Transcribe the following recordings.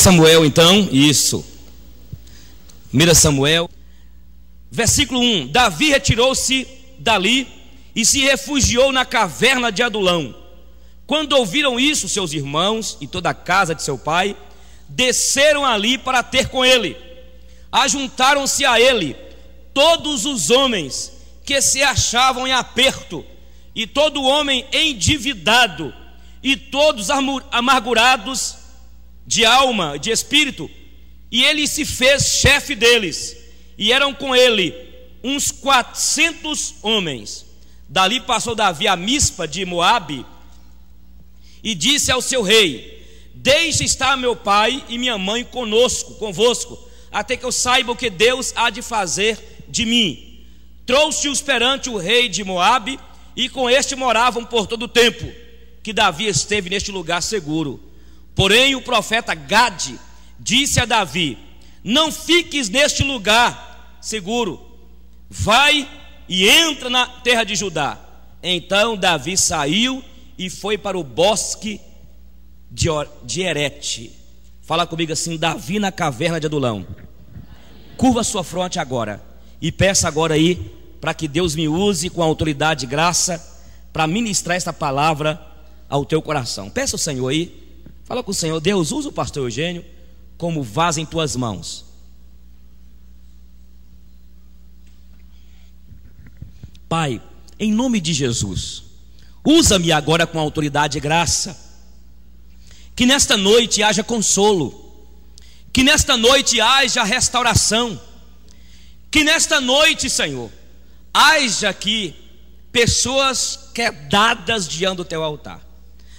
Samuel, então, isso. 1 Samuel, versículo 1: Davi retirou-se dali e se refugiou na caverna de Adulão. Quando ouviram isso, seus irmãos e toda a casa de seu pai desceram ali para ter com ele. Ajuntaram-se a ele todos os homens que se achavam em aperto, e todo homem endividado, e todos amargurados de alma, de espírito, e ele se fez chefe deles, e eram com ele uns quatrocentos homens. Dali passou Davi a Mispa de Moabe e disse ao seu rei: Deixe estar meu pai e minha mãe conosco, convosco, até que eu saiba o que Deus há de fazer de mim. Trouxe-os perante o rei de Moabe, e com este moravam por todo o tempo que Davi esteve neste lugar seguro. Porém, o profeta Gade disse a Davi: Não fiques neste lugar seguro, vai e entra na terra de Judá. Então Davi saiu e foi para o bosque de, de Erete. Fala comigo assim: Davi na caverna de Adulão. Curva sua fronte agora e peça agora aí para que Deus me use com autoridade e graça para ministrar esta palavra ao teu coração. Peça o Senhor aí Fala com o Senhor, Deus, usa o pastor Eugênio como vaso em tuas mãos. Pai, em nome de Jesus, usa-me agora com autoridade e graça. Que nesta noite haja consolo, que nesta noite haja restauração, que nesta noite, Senhor, haja aqui pessoas quedadas diante do teu altar.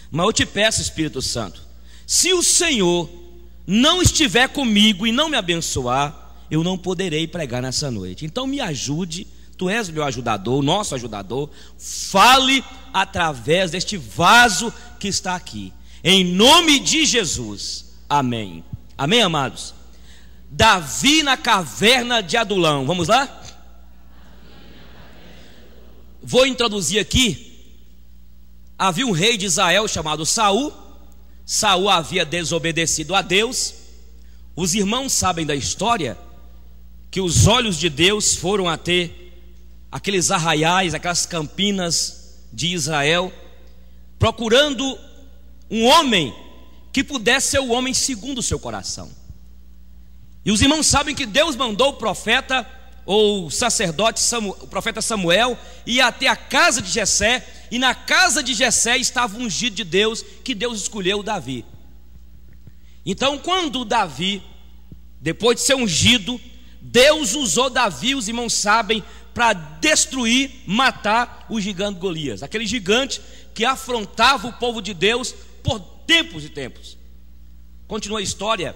Mas eu te peço, Espírito Santo, se o Senhor não estiver comigo e não me abençoar, eu não poderei pregar nessa noite. Então me ajude, tu és meu ajudador, o nosso ajudador. Fale através deste vaso que está aqui. Em nome de Jesus. Amém. Amém, amados. Davi na caverna de Adulão. Vamos lá? Vou introduzir aqui. Havia um rei de Israel chamado Saul Saul havia desobedecido a Deus. Os irmãos sabem da história que os olhos de Deus foram até aqueles arraiais, aquelas campinas de Israel, procurando um homem que pudesse ser o homem segundo o seu coração. E os irmãos sabem que Deus mandou o profeta ou o sacerdote, Samuel, o profeta Samuel, ir até a casa de Jessé e na casa de Jessé estava ungido de Deus, que Deus escolheu Davi. Então, quando Davi, depois de ser ungido, Deus usou Davi, os irmãos sabem, para destruir, matar o gigante Golias, aquele gigante que afrontava o povo de Deus por tempos e tempos. Continua a história.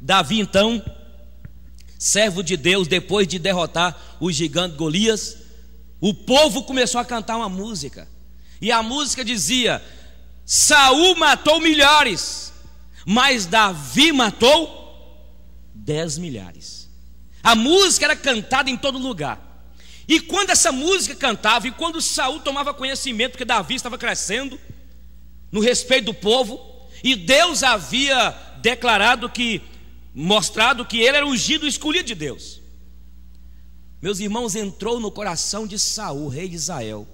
Davi, então, servo de Deus, depois de derrotar o gigante Golias, o povo começou a cantar uma música. E a música dizia: Saul matou milhares, mas Davi matou dez milhares. A música era cantada em todo lugar. E quando essa música cantava, e quando Saul tomava conhecimento que Davi estava crescendo no respeito do povo, e Deus havia declarado que, mostrado que ele era ungido escolhido de Deus. Meus irmãos, entrou no coração de Saul, rei de Israel,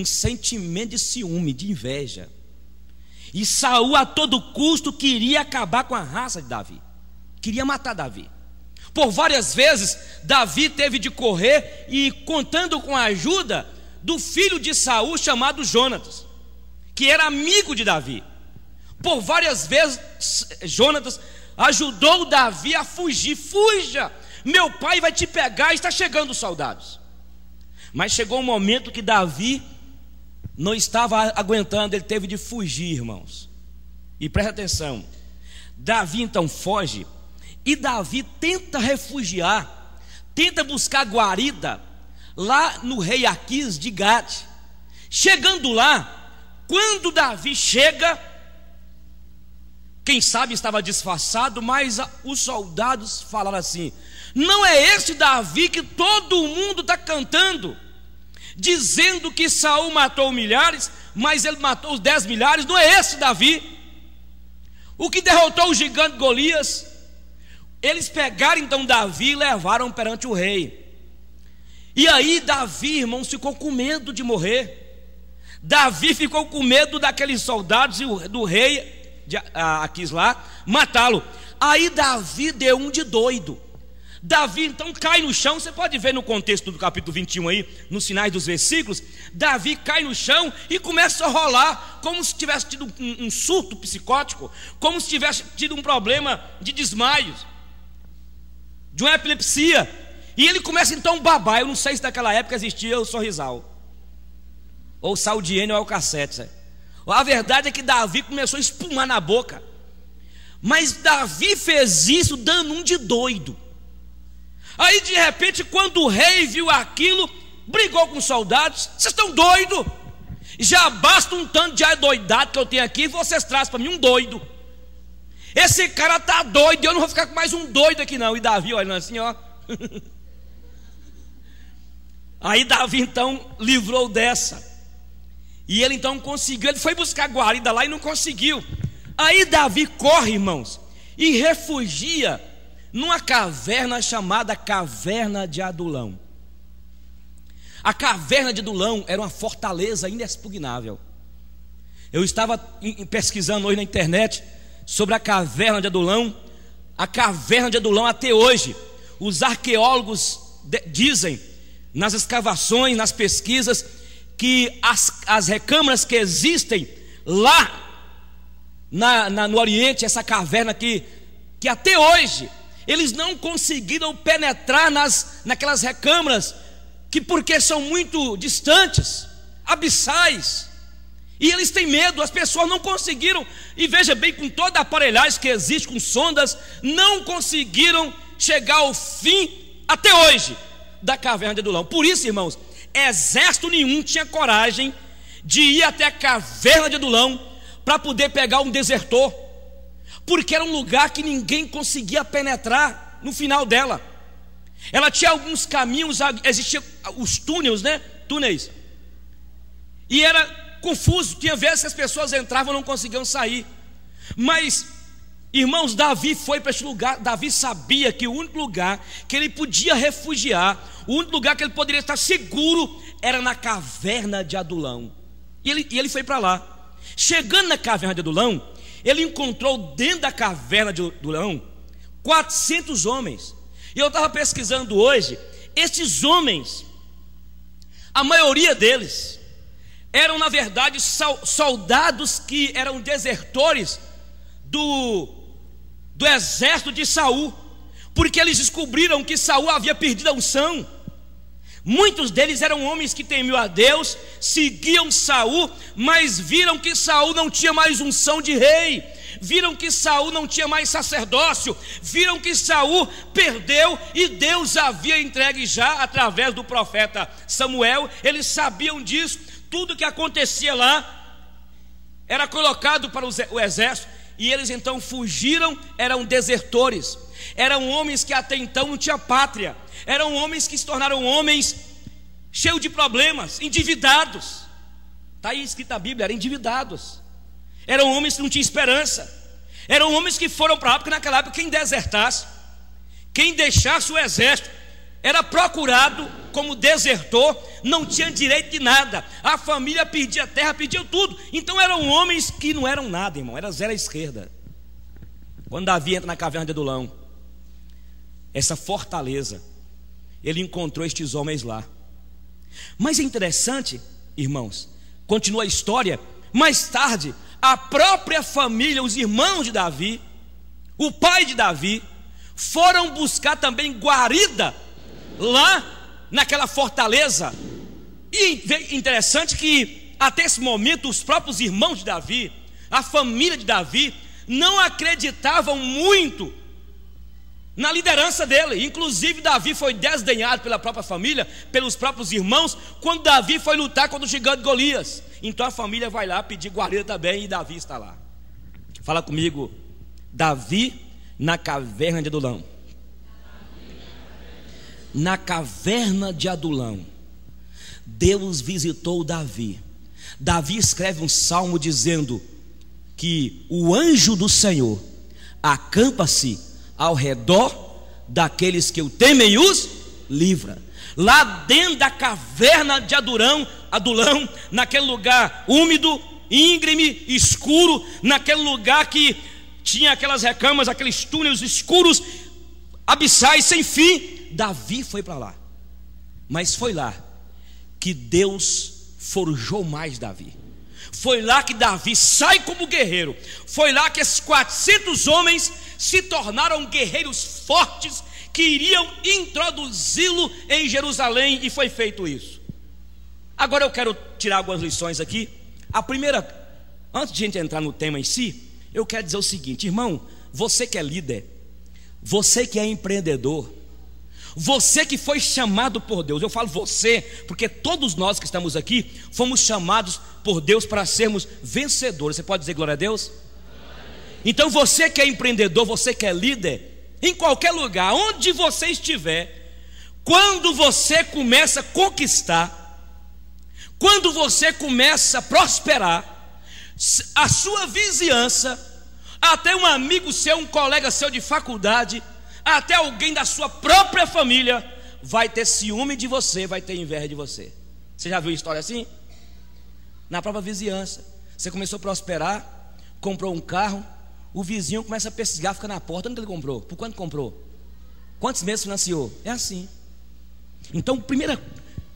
um sentimento de ciúme, de inveja. E Saul a todo custo queria acabar com a raça de Davi. Queria matar Davi. Por várias vezes Davi teve de correr e contando com a ajuda do filho de Saul chamado Jonatas, que era amigo de Davi. Por várias vezes Jonatas ajudou Davi a fugir. Fuja! Meu pai vai te pegar, está chegando os soldados. Mas chegou um momento que Davi não estava aguentando, ele teve de fugir, irmãos. E presta atenção: Davi então foge, e Davi tenta refugiar, tenta buscar guarida lá no rei Aquis de Gade. Chegando lá, quando Davi chega, quem sabe estava disfarçado, mas os soldados falaram assim: Não é esse Davi que todo mundo está cantando dizendo que Saul matou milhares, mas ele matou os dez milhares, não é esse Davi. O que derrotou o gigante Golias? Eles pegaram então Davi e levaram perante o rei. E aí Davi, irmãos, ficou com medo de morrer. Davi ficou com medo daqueles soldados e do rei de ah, Aquis lá matá-lo. Aí Davi deu um de doido. Davi então cai no chão, você pode ver no contexto do capítulo 21 aí, nos finais dos versículos, Davi cai no chão e começa a rolar, como se tivesse tido um, um surto psicótico, como se tivesse tido um problema de desmaios, de uma epilepsia. E ele começa então a babar, eu não sei se naquela época existia o sorrisal, ou o Saldiene ou o Alcassete, A verdade é que Davi começou a espumar na boca. Mas Davi fez isso dando um de doido. Aí de repente, quando o rei viu aquilo, brigou com os soldados: vocês estão doidos? Já basta um tanto de doidado que eu tenho aqui, vocês trazem para mim um doido. Esse cara tá doido, eu não vou ficar com mais um doido aqui não. E Davi olhando assim, ó. Aí Davi então livrou dessa. E ele então conseguiu, ele foi buscar guarida lá e não conseguiu. Aí Davi corre, irmãos, e refugia numa caverna chamada Caverna de Adulão. A caverna de Adulão era uma fortaleza inexpugnável. Eu estava pesquisando hoje na internet sobre a caverna de Adulão. A caverna de Adulão até hoje, os arqueólogos dizem nas escavações, nas pesquisas, que as, as recâmaras que existem lá na, na, no Oriente, essa caverna que, que até hoje eles não conseguiram penetrar nas, naquelas recâmaras, que porque são muito distantes, abissais, e eles têm medo, as pessoas não conseguiram, e veja bem, com toda a aparelhagem que existe, com sondas, não conseguiram chegar ao fim, até hoje, da caverna de Adulão. Por isso, irmãos, exército nenhum tinha coragem de ir até a caverna de Adulão para poder pegar um desertor porque era um lugar que ninguém conseguia penetrar no final dela. Ela tinha alguns caminhos, existiam os túneis, né? Túneis. E era confuso, tinha vezes que as pessoas entravam e não conseguiam sair. Mas, irmãos, Davi foi para esse lugar. Davi sabia que o único lugar que ele podia refugiar, o único lugar que ele poderia estar seguro, era na caverna de Adulão. E ele, e ele foi para lá. Chegando na caverna de Adulão, ele encontrou dentro da caverna de, do leão 400 homens. E eu estava pesquisando hoje, estes homens, a maioria deles, eram na verdade soldados que eram desertores do, do exército de Saul, porque eles descobriram que Saul havia perdido a unção. Muitos deles eram homens que temiam a Deus, seguiam Saul, mas viram que Saul não tinha mais unção de rei, viram que Saul não tinha mais sacerdócio, viram que Saul perdeu e Deus havia entregue já através do profeta Samuel. Eles sabiam disso, tudo que acontecia lá era colocado para o exército e eles então fugiram, eram desertores. Eram homens que até então não tinham pátria. Eram homens que se tornaram homens cheio de problemas, endividados. Está aí escrito na Bíblia, eram endividados. Eram homens que não tinham esperança. Eram homens que foram para a porque naquela época, quem desertasse, quem deixasse o exército, era procurado como desertor, não tinha direito de nada. A família pedia terra, pediu tudo. Então eram homens que não eram nada, irmão, era zero à esquerda. Quando Davi entra na caverna de Adulão, essa fortaleza, ele encontrou estes homens lá. Mas é interessante, irmãos, continua a história. Mais tarde, a própria família, os irmãos de Davi, o pai de Davi, foram buscar também guarida lá naquela fortaleza. E interessante que até esse momento os próprios irmãos de Davi, a família de Davi, não acreditavam muito na liderança dele. Inclusive, Davi foi desdenhado pela própria família, pelos próprios irmãos, quando Davi foi lutar contra o gigante Golias. Então a família vai lá pedir guarida também e Davi está lá. Fala comigo, Davi na caverna de Adulão. Na caverna de Adulão, Deus visitou Davi. Davi escreve um salmo dizendo que o anjo do Senhor acampa-se ao redor daqueles que o temem os livra. Lá dentro da caverna de Adurão, Adulão, naquele lugar úmido, íngreme, escuro, naquele lugar que tinha aquelas recamas, aqueles túneis escuros, abissais sem fim, Davi foi para lá. Mas foi lá que Deus forjou mais Davi. Foi lá que Davi sai como guerreiro. Foi lá que esses 400 homens se tornaram guerreiros fortes que iriam introduzi-lo em Jerusalém, e foi feito isso. Agora eu quero tirar algumas lições aqui. A primeira, antes de a gente entrar no tema em si, eu quero dizer o seguinte, irmão, você que é líder, você que é empreendedor, você que foi chamado por Deus, eu falo você, porque todos nós que estamos aqui fomos chamados por Deus para sermos vencedores. Você pode dizer glória a Deus? Então você que é empreendedor, você que é líder, em qualquer lugar, onde você estiver, quando você começa a conquistar, quando você começa a prosperar, a sua vizinhança, até um amigo seu, um colega seu de faculdade, até alguém da sua própria família, vai ter ciúme de você, vai ter inveja de você. Você já viu história assim? Na própria vizinhança, você começou a prosperar, comprou um carro, o vizinho começa a pesquisar, fica na porta. Onde ele comprou? Por quanto comprou? Quantos meses financiou? É assim. Então, primeira,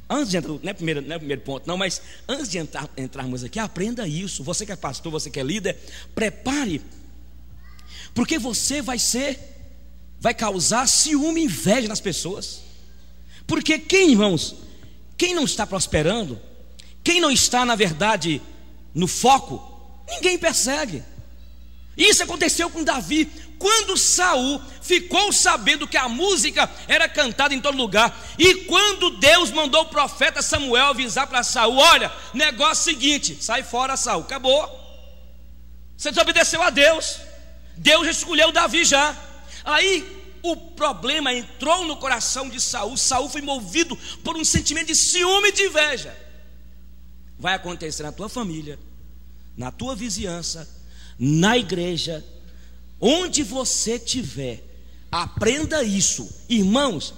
antes de entrar, não é, primeiro, não é primeiro ponto, não, mas antes de entrar, entrarmos aqui, aprenda isso. Você que é pastor, você que é líder, prepare. Porque você vai ser, vai causar ciúme e inveja nas pessoas. Porque quem, irmãos, quem não está prosperando, quem não está, na verdade, no foco, ninguém persegue. Isso aconteceu com Davi. Quando Saul ficou sabendo que a música era cantada em todo lugar, e quando Deus mandou o profeta Samuel avisar para Saul: "Olha, negócio seguinte, sai fora, Saul, acabou. Você desobedeceu a Deus. Deus escolheu Davi já. Aí o problema entrou no coração de Saul. Saul foi movido por um sentimento de ciúme e de inveja. Vai acontecer na tua família, na tua vizinhança, na igreja, onde você tiver, aprenda isso. Irmãos,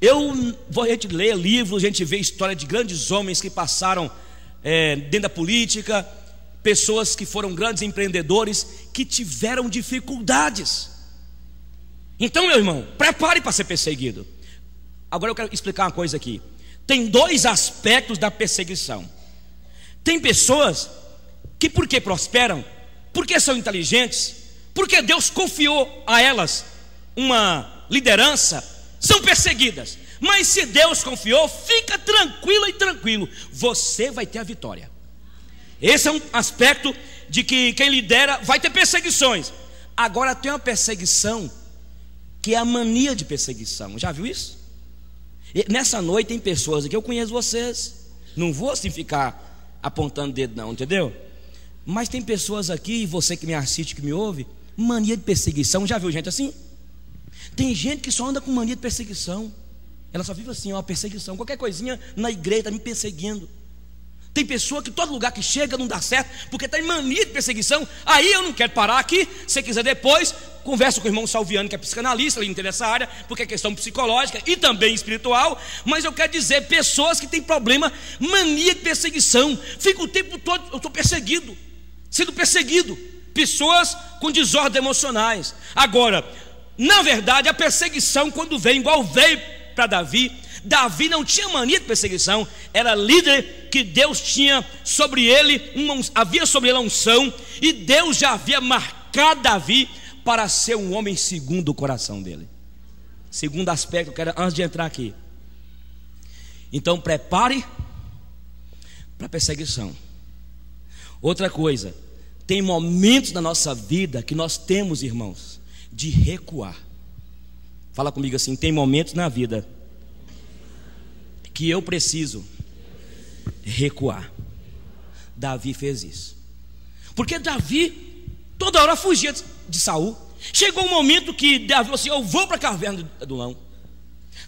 eu a gente lê livros, a gente vê história de grandes homens que passaram é, dentro da política, pessoas que foram grandes empreendedores que tiveram dificuldades. Então, meu irmão, prepare para ser perseguido. Agora eu quero explicar uma coisa aqui. Tem dois aspectos da perseguição. Tem pessoas que porque prosperam, porque são inteligentes, porque Deus confiou a elas uma liderança, são perseguidas. Mas se Deus confiou, fica tranquila e tranquilo, você vai ter a vitória. Esse é um aspecto de que quem lidera vai ter perseguições. Agora tem uma perseguição que é a mania de perseguição. Já viu isso? E nessa noite tem pessoas aqui. eu conheço vocês. Não vou assim ficar apontando dedo não, entendeu? Mas tem pessoas aqui, você que me assiste, que me ouve, mania de perseguição. Já viu gente assim? Tem gente que só anda com mania de perseguição. Ela só vive assim, ó, perseguição. Qualquer coisinha na igreja está me perseguindo. Tem pessoa que todo lugar que chega não dá certo, porque está em mania de perseguição. Aí eu não quero parar aqui. Se quiser depois, converso com o irmão Salviano, que é psicanalista, ele entende essa área, porque é questão psicológica e também espiritual. Mas eu quero dizer, pessoas que têm problema, mania de perseguição, fica o tempo todo, eu estou perseguido sendo perseguido, pessoas com desordens emocionais. Agora, na verdade, a perseguição, quando vem, igual veio para Davi, Davi não tinha mania de perseguição, era líder que Deus tinha sobre ele, uma, havia sobre ele a unção, e Deus já havia marcado Davi para ser um homem segundo o coração dele. Segundo aspecto, eu quero antes de entrar aqui. Então prepare para a perseguição. Outra coisa, tem momentos na nossa vida que nós temos, irmãos, de recuar. Fala comigo assim: tem momentos na vida que eu preciso recuar. Davi fez isso. Porque Davi toda hora fugia de Saul. Chegou um momento que Davi falou assim: Eu vou para a caverna do Lão.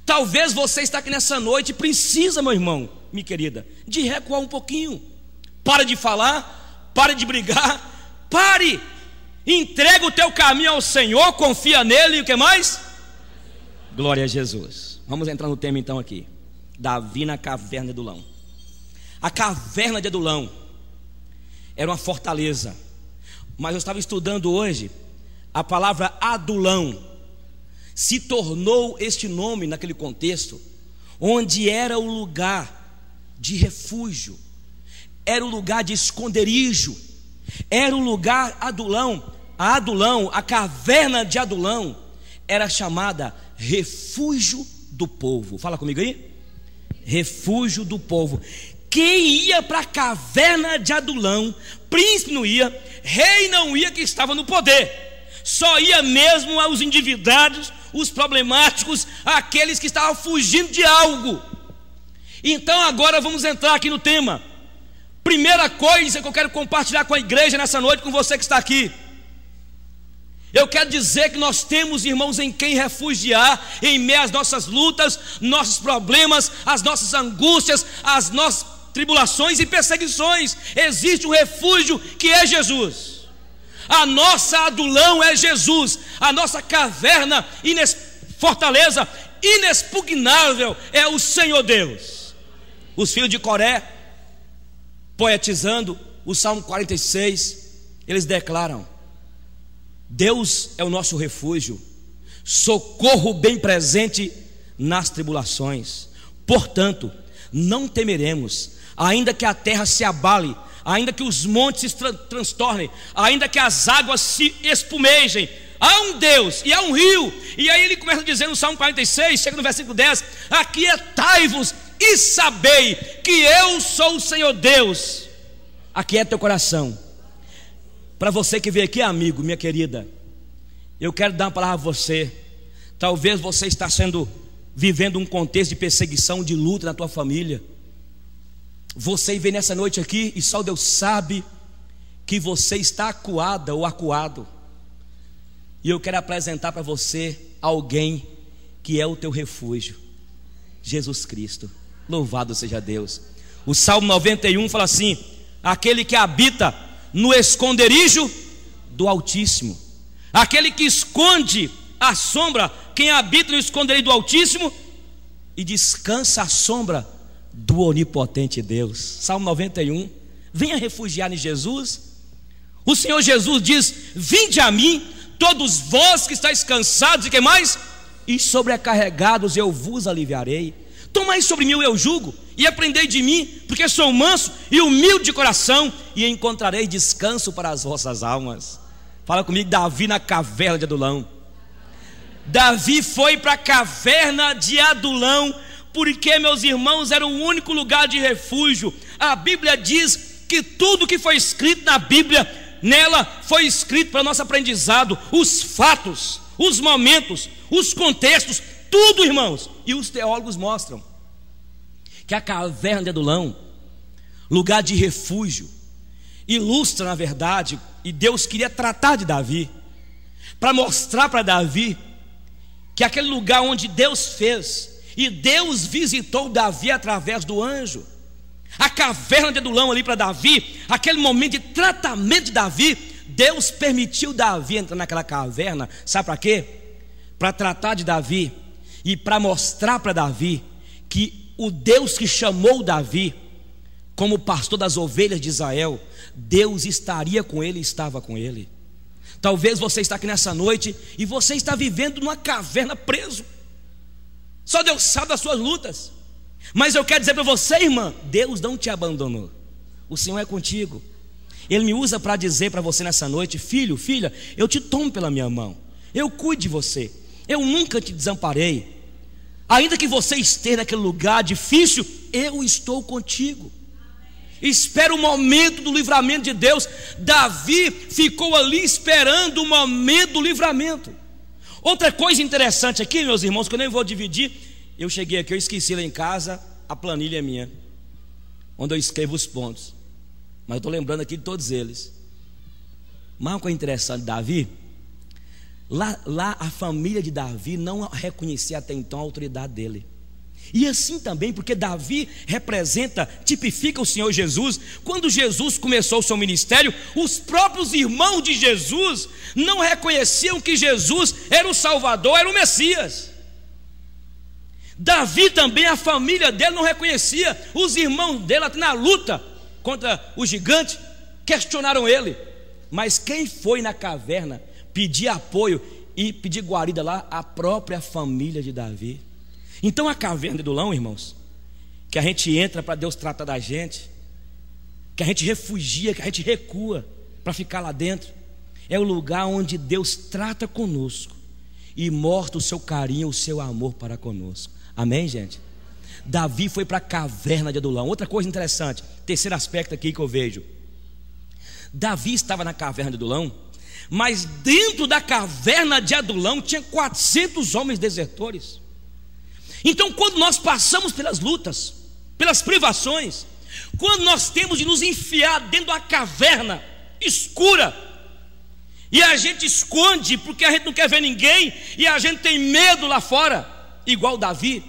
Talvez você está aqui nessa noite precisa, meu irmão, minha querida, de recuar um pouquinho. Para de falar, pare de brigar, pare, entrega o teu caminho ao Senhor, confia nele e o que mais? Glória a Jesus. Vamos entrar no tema então aqui. Davi na caverna de Adulão. A caverna de Adulão era uma fortaleza. Mas eu estava estudando hoje a palavra Adulão. Se tornou este nome naquele contexto, onde era o lugar de refúgio, era um lugar de esconderijo, era um lugar Adulão, a Adulão, a caverna de Adulão, era chamada refúgio do povo. Fala comigo aí. Refúgio do povo. Quem ia para a caverna de Adulão, príncipe não ia, rei não ia que estava no poder. Só ia mesmo aos endividados, os problemáticos, aqueles que estavam fugindo de algo. Então agora vamos entrar aqui no tema Primeira coisa que eu quero compartilhar com a igreja nessa noite, com você que está aqui. Eu quero dizer que nós temos irmãos em quem refugiar em meio às nossas lutas, nossos problemas, as nossas angústias, as nossas tribulações e perseguições. Existe um refúgio que é Jesus. A nossa adulão é Jesus, a nossa caverna, ines, fortaleza inexpugnável é o Senhor Deus. Os filhos de Coré poetizando o Salmo 46, eles declaram: Deus é o nosso refúgio, socorro bem presente nas tribulações. Portanto, não temeremos, ainda que a terra se abale, ainda que os montes se transtornem, ainda que as águas se espumejem, há um Deus e há um rio. E aí ele começa a dizer no Salmo 46, chega no versículo 10: Aqui é vos e sabei que eu sou o Senhor Deus. Aqui é teu coração. Para você que veio aqui, amigo, minha querida, eu quero dar uma palavra a você. Talvez você está sendo vivendo um contexto de perseguição, de luta na tua família. Você vem nessa noite aqui e só Deus sabe que você está acuada ou acuado. E eu quero apresentar para você alguém que é o teu refúgio, Jesus Cristo. Louvado seja Deus. O Salmo 91 fala assim: aquele que habita no esconderijo do Altíssimo, aquele que esconde a sombra, quem habita no esconderijo do Altíssimo e descansa a sombra do onipotente Deus. Salmo 91. Venha refugiar em Jesus. O Senhor Jesus diz: Vinde a mim, todos vós que estáis cansados e que mais? E sobrecarregados, eu vos aliviarei aí sobre mim o eu jugo e aprendei de mim, porque sou manso e humilde de coração, e encontrarei descanso para as vossas almas. Fala comigo, Davi na caverna de Adulão. Davi foi para a caverna de Adulão, porque, meus irmãos, era o único lugar de refúgio. A Bíblia diz que tudo que foi escrito na Bíblia, nela foi escrito para nosso aprendizado, os fatos, os momentos, os contextos, tudo, irmãos. E os teólogos mostram que a caverna de Adulão, lugar de refúgio, ilustra, na verdade, e Deus queria tratar de Davi, para mostrar para Davi que aquele lugar onde Deus fez, e Deus visitou Davi através do anjo, a caverna de Adulão ali para Davi, aquele momento de tratamento de Davi, Deus permitiu Davi entrar naquela caverna, sabe para quê? Para tratar de Davi e para mostrar para Davi que o Deus que chamou Davi como pastor das ovelhas de Israel, Deus estaria com ele e estava com ele. Talvez você está aqui nessa noite e você está vivendo numa caverna preso. Só Deus sabe das suas lutas. Mas eu quero dizer para você, irmã, Deus não te abandonou. O Senhor é contigo. Ele me usa para dizer para você nessa noite, filho, filha, eu te tomo pela minha mão. Eu cuido de você. Eu nunca te desamparei. Ainda que você esteja naquele lugar difícil, eu estou contigo. Espera o momento do livramento de Deus. Davi ficou ali esperando o momento do livramento. Outra coisa interessante aqui, meus irmãos, que eu nem vou dividir. Eu cheguei aqui, eu esqueci lá em casa a planilha é minha, onde eu escrevo os pontos. Mas eu estou lembrando aqui de todos eles. Mas uma coisa interessante, Davi, Lá, lá a família de Davi não reconhecia até então a autoridade dele. E assim também, porque Davi representa, tipifica o Senhor Jesus. Quando Jesus começou o seu ministério, os próprios irmãos de Jesus não reconheciam que Jesus era o Salvador, era o Messias. Davi também, a família dele não reconhecia, os irmãos dele até na luta contra o gigante questionaram ele. Mas quem foi na caverna pedir apoio e pedir guarida lá à própria família de Davi. Então a caverna de Adulão, irmãos, que a gente entra para Deus tratar da gente, que a gente refugia, que a gente recua para ficar lá dentro, é o lugar onde Deus trata conosco e mostra o seu carinho, o seu amor para conosco. Amém, gente? Davi foi para a caverna de Adulão. Outra coisa interessante, terceiro aspecto aqui que eu vejo. Davi estava na caverna de Adulão mas dentro da caverna de Adulão tinha 400 homens desertores. Então, quando nós passamos pelas lutas, pelas privações, quando nós temos de nos enfiar dentro da caverna escura, e a gente esconde porque a gente não quer ver ninguém e a gente tem medo lá fora, igual Davi.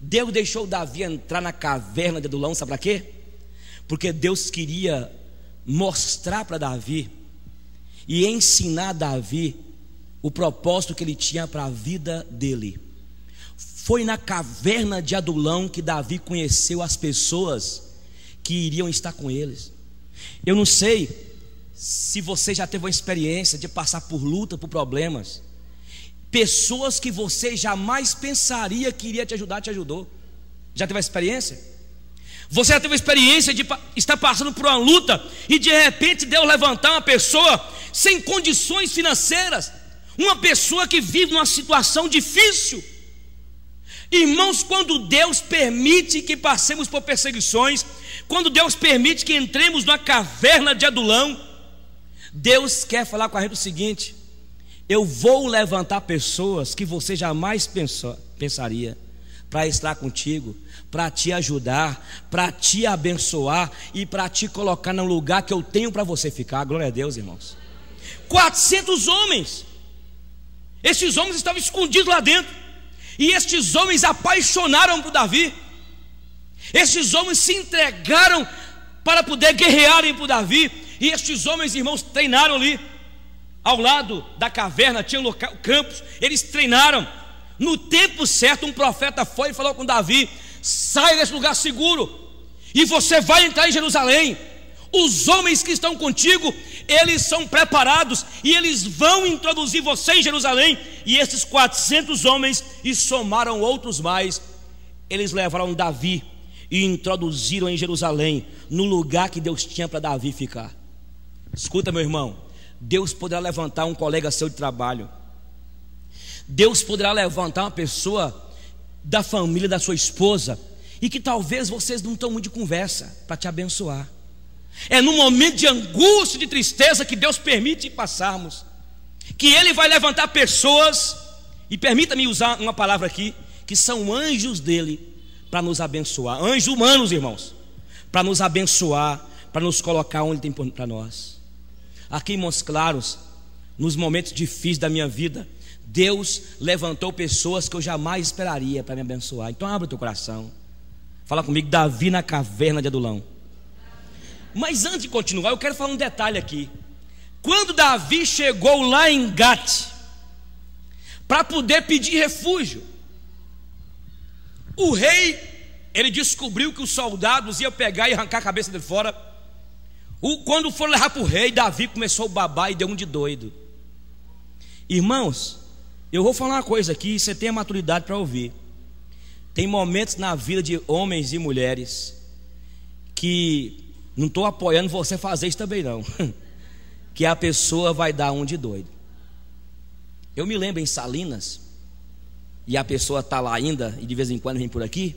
Deus deixou Davi entrar na caverna de Adulão, sabe para quê? Porque Deus queria mostrar para Davi e ensinar Davi o propósito que ele tinha para a vida dele. Foi na caverna de Adulão que Davi conheceu as pessoas que iriam estar com eles. Eu não sei se você já teve uma experiência de passar por luta, por problemas. Pessoas que você jamais pensaria que iria te ajudar, te ajudou. Já teve a experiência? Você já teve a experiência de estar passando por uma luta e de repente Deus levantar uma pessoa sem condições financeiras, uma pessoa que vive numa situação difícil. Irmãos, quando Deus permite que passemos por perseguições, quando Deus permite que entremos na caverna de Adulão, Deus quer falar com a gente o seguinte: eu vou levantar pessoas que você jamais pensou, pensaria para estar contigo, para te ajudar, para te abençoar e para te colocar no lugar que eu tenho para você ficar. Glória a Deus, irmãos. 400 homens. Esses homens estavam escondidos lá dentro. E estes homens apaixonaram por Davi. Esses homens se entregaram para poder guerrearem por Davi. E estes homens, irmãos, treinaram ali. Ao lado da caverna tinha local, campos. Eles treinaram. No tempo certo, um profeta foi e falou com Davi: sai desse lugar seguro e você vai entrar em Jerusalém. Os homens que estão contigo, eles são preparados e eles vão introduzir você em Jerusalém. E esses 400 homens, e somaram outros mais, eles levaram Davi e introduziram em Jerusalém, no lugar que Deus tinha para Davi ficar. Escuta, meu irmão, Deus poderá levantar um colega seu de trabalho. Deus poderá levantar uma pessoa da família da sua esposa e que talvez vocês não estão muito de conversa para te abençoar. É no momento de angústia, de tristeza que Deus permite passarmos, que Ele vai levantar pessoas e permita-me usar uma palavra aqui que são anjos dele para nos abençoar, anjos humanos, irmãos, para nos abençoar, para nos colocar onde tem para nós. Aqui, irmãos claros, nos momentos difíceis da minha vida, Deus levantou pessoas que eu jamais esperaria para me abençoar. Então abre o teu coração. Fala comigo, Davi na caverna de Adulão. Mas antes de continuar, eu quero falar um detalhe aqui. Quando Davi chegou lá em Gat, para poder pedir refúgio, o rei, ele descobriu que os soldados iam pegar e arrancar a cabeça dele fora. O, quando foram levar para o rei, Davi começou a babar e deu um de doido. Irmãos, eu vou falar uma coisa aqui, você tem a maturidade para ouvir. Tem momentos na vida de homens e mulheres que não estou apoiando você fazer isso também não, que a pessoa vai dar um de doido. Eu me lembro em Salinas e a pessoa está lá ainda e de vez em quando vem por aqui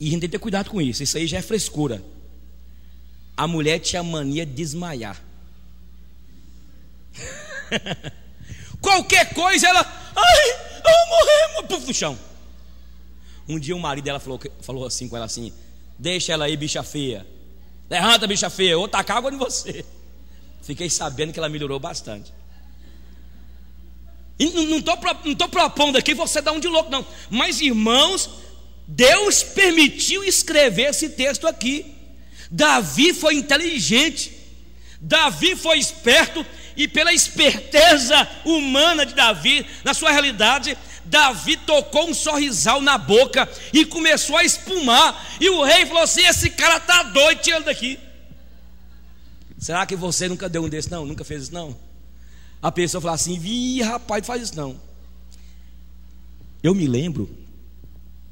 e a gente tem que ter cuidado com isso. Isso aí já é frescura. A mulher tinha mania de desmaiar. Qualquer coisa ela, ai, eu morri, puf no chão. Um dia o marido dela falou, falou assim com ela assim: Deixa ela aí, bicha feia. Levanta, bicha feia, eu vou tacar água em você. Fiquei sabendo que ela melhorou bastante. E não estou não tô propondo aqui você dar um de louco, não. Mas, irmãos, Deus permitiu escrever esse texto aqui. Davi foi inteligente, Davi foi esperto, e pela esperteza humana de Davi, na sua realidade, Davi tocou um sorrisal na boca e começou a espumar. E o rei falou assim: Esse cara tá doido, tira daqui. Será que você nunca deu um desses? Não, nunca fez isso, não. A pessoa falou assim: Ih, rapaz, faz isso não. Eu me lembro,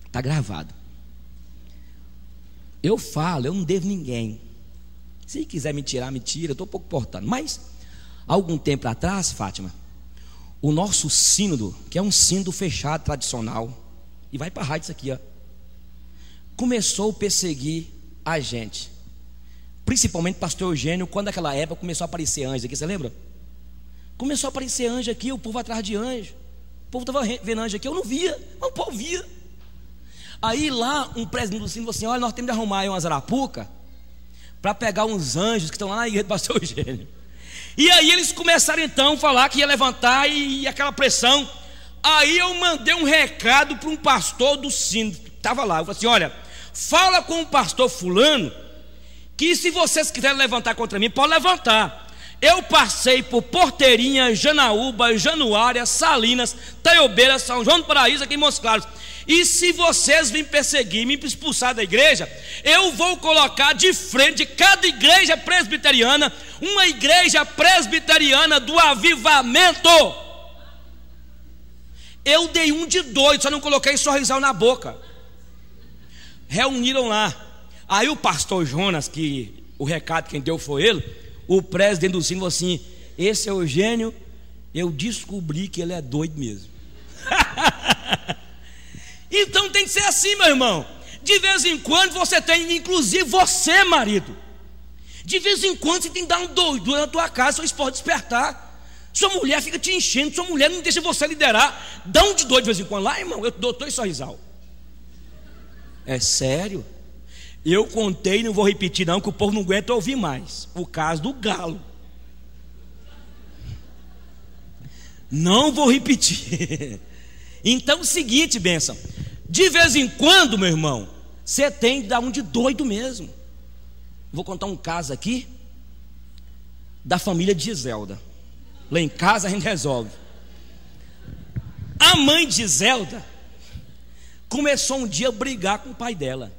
está gravado. Eu falo, eu não devo ninguém. Se quiser me tirar, me tira, estou pouco portando. Mas algum tempo atrás, Fátima, o nosso sínodo, que é um sínodo fechado tradicional, e vai para a rádio isso aqui, ó, começou a perseguir a gente. Principalmente pastor Eugênio, quando naquela época começou a aparecer anjo aqui, você lembra? Começou a aparecer anjo aqui, o povo atrás de anjo. O povo estava vendo anjo aqui, eu não via, mas o povo via. Aí lá um presidente do sino falou assim: olha, nós temos de arrumar aí umas arapuca para pegar uns anjos que estão lá na igreja do pastor Eugênio. E aí eles começaram então a falar que ia levantar e, e aquela pressão. Aí eu mandei um recado para um pastor do sino, que estava lá. Eu falei assim: olha, fala com o pastor Fulano, que se vocês quiserem levantar contra mim, pode levantar. Eu passei por Porteirinha, Janaúba, Januária, Salinas, Taiobeira, São João do Paraíso, aqui em Montes Claros. E se vocês virem perseguir, me expulsar da igreja, eu vou colocar de frente de cada igreja presbiteriana uma igreja presbiteriana do avivamento. Eu dei um de doido, só não coloquei sorrisão na boca. Reuniram lá. Aí o pastor Jonas, que o recado quem deu foi ele, o presidente do sino falou assim: esse é o gênio, eu descobri que ele é doido mesmo. Então tem que ser assim, meu irmão. De vez em quando você tem, inclusive você, marido. De vez em quando você tem que dar um doido na tua casa, seu pode despertar. Sua mulher fica te enchendo, sua mulher não deixa você liderar. Dá um de doido de vez em quando. Lá, irmão, eu dou dois sorrisal. É sério? Eu contei, não vou repetir não, que o povo não aguenta ouvir mais. O caso do galo. Não vou repetir. Então, é o seguinte, bênção. De vez em quando, meu irmão, você tem de dar um de doido mesmo. Vou contar um caso aqui da família de Giselda. Lá em casa a gente resolve. A mãe de Zelda começou um dia a brigar com o pai dela.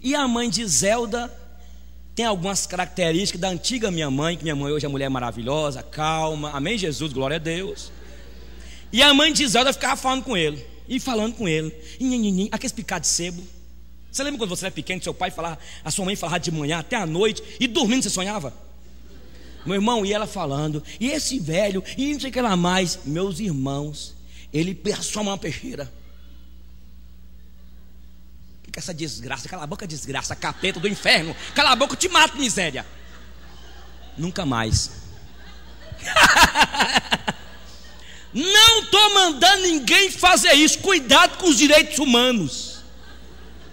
E a mãe de Zelda tem algumas características da antiga minha mãe, que minha mãe hoje é mulher maravilhosa, calma, amém Jesus, glória a Deus. E a mãe de Zelda ficava falando com ele e falando com ele. Aqueles picados de sebo. Você lembra quando você era pequeno, seu pai falava, a sua mãe falava de manhã até à noite, e dormindo você sonhava? Meu irmão, e ela falando, e esse velho, e não sei o que lá mais, meus irmãos, ele passou uma peixeira. O que é essa desgraça? Cala a boca, desgraça, capeta do inferno. Cala a boca, eu te mato, miséria. Nunca mais. Não estou mandando ninguém fazer isso. Cuidado com os direitos humanos.